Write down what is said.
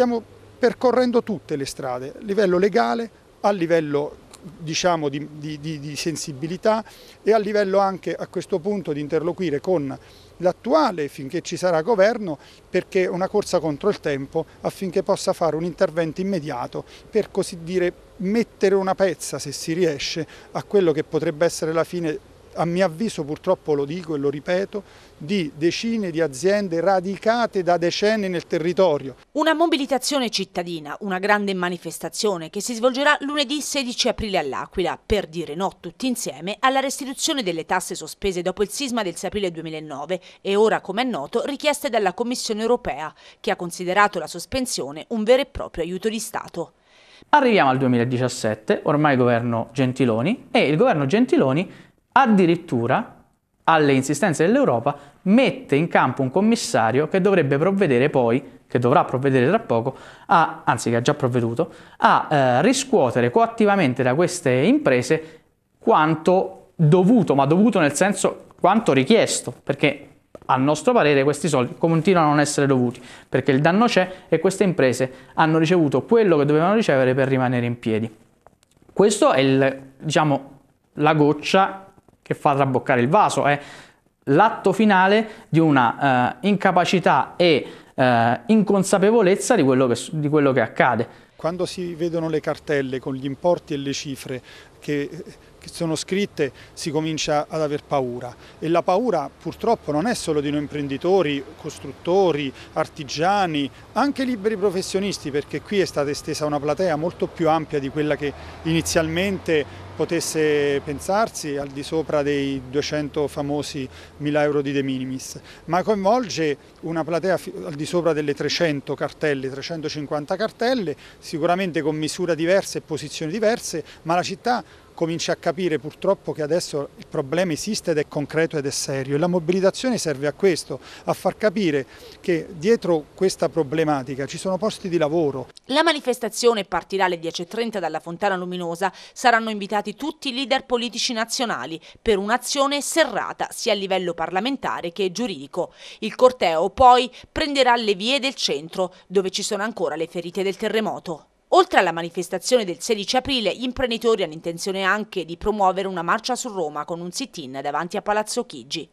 stiamo percorrendo tutte le strade, a livello legale, a livello diciamo, di, di, di, sensibilità e a livello anche a questo punto di interloquire con l'attuale finché ci sarà governo perché è una corsa contro il tempo affinché possa fare un intervento immediato per così dire mettere una pezza se si riesce a quello che potrebbe essere la fine a mio avviso purtroppo lo dico e lo ripeto, di decine di aziende radicate da decenni nel territorio. Una mobilitazione cittadina, una grande manifestazione che si svolgerà lunedì 16 aprile all'Aquila per dire no tutti insieme alla restituzione delle tasse sospese dopo il sisma del 6 aprile 2009 e ora, come è noto, richieste dalla Commissione europea che ha considerato la sospensione un vero e proprio aiuto di Stato. Arriviamo al 2017, ormai governo Gentiloni, e il governo Gentiloni addirittura alle insistenze dell'Europa mette in campo un commissario che dovrebbe provvedere poi, che dovrà provvedere tra poco, a, anzi che ha già provveduto, a eh, riscuotere coattivamente da queste imprese quanto dovuto, ma dovuto nel senso quanto richiesto, perché a nostro parere questi soldi continuano a non essere dovuti, perché il danno c'è e queste imprese hanno ricevuto quello che dovevano ricevere per rimanere in piedi. Questo è il, diciamo, la goccia che fa traboccare il vaso, è l'atto finale di una uh, incapacità e uh, inconsapevolezza di quello, che, di quello che accade. Quando si vedono le cartelle con gli importi e le cifre, che, che sono scritte si comincia ad aver paura e la paura purtroppo non è solo di noi imprenditori, costruttori, artigiani, anche liberi professionisti perché qui è stata estesa una platea molto più ampia di quella che inizialmente potesse pensarsi al di sopra dei 200 famosi 1000 euro di de minimis, ma coinvolge una platea al di sopra delle 300 cartelle, 350 cartelle, sicuramente con misura diverse e posizioni diverse, ma la città comincia a capire purtroppo che adesso il problema esiste ed è concreto ed è serio e la mobilitazione serve a questo, a far capire che dietro questa problematica ci sono posti di lavoro. La manifestazione partirà alle 10.30 dalla Fontana Luminosa, saranno invitati tutti i leader politici nazionali per un'azione serrata sia a livello parlamentare che giuridico. Il corteo poi prenderà le vie del centro dove ci sono ancora le ferite del terremoto. Oltre alla manifestazione del 16 aprile, gli imprenditori hanno intenzione anche di promuovere una marcia su Roma con un sit-in davanti a Palazzo Chigi.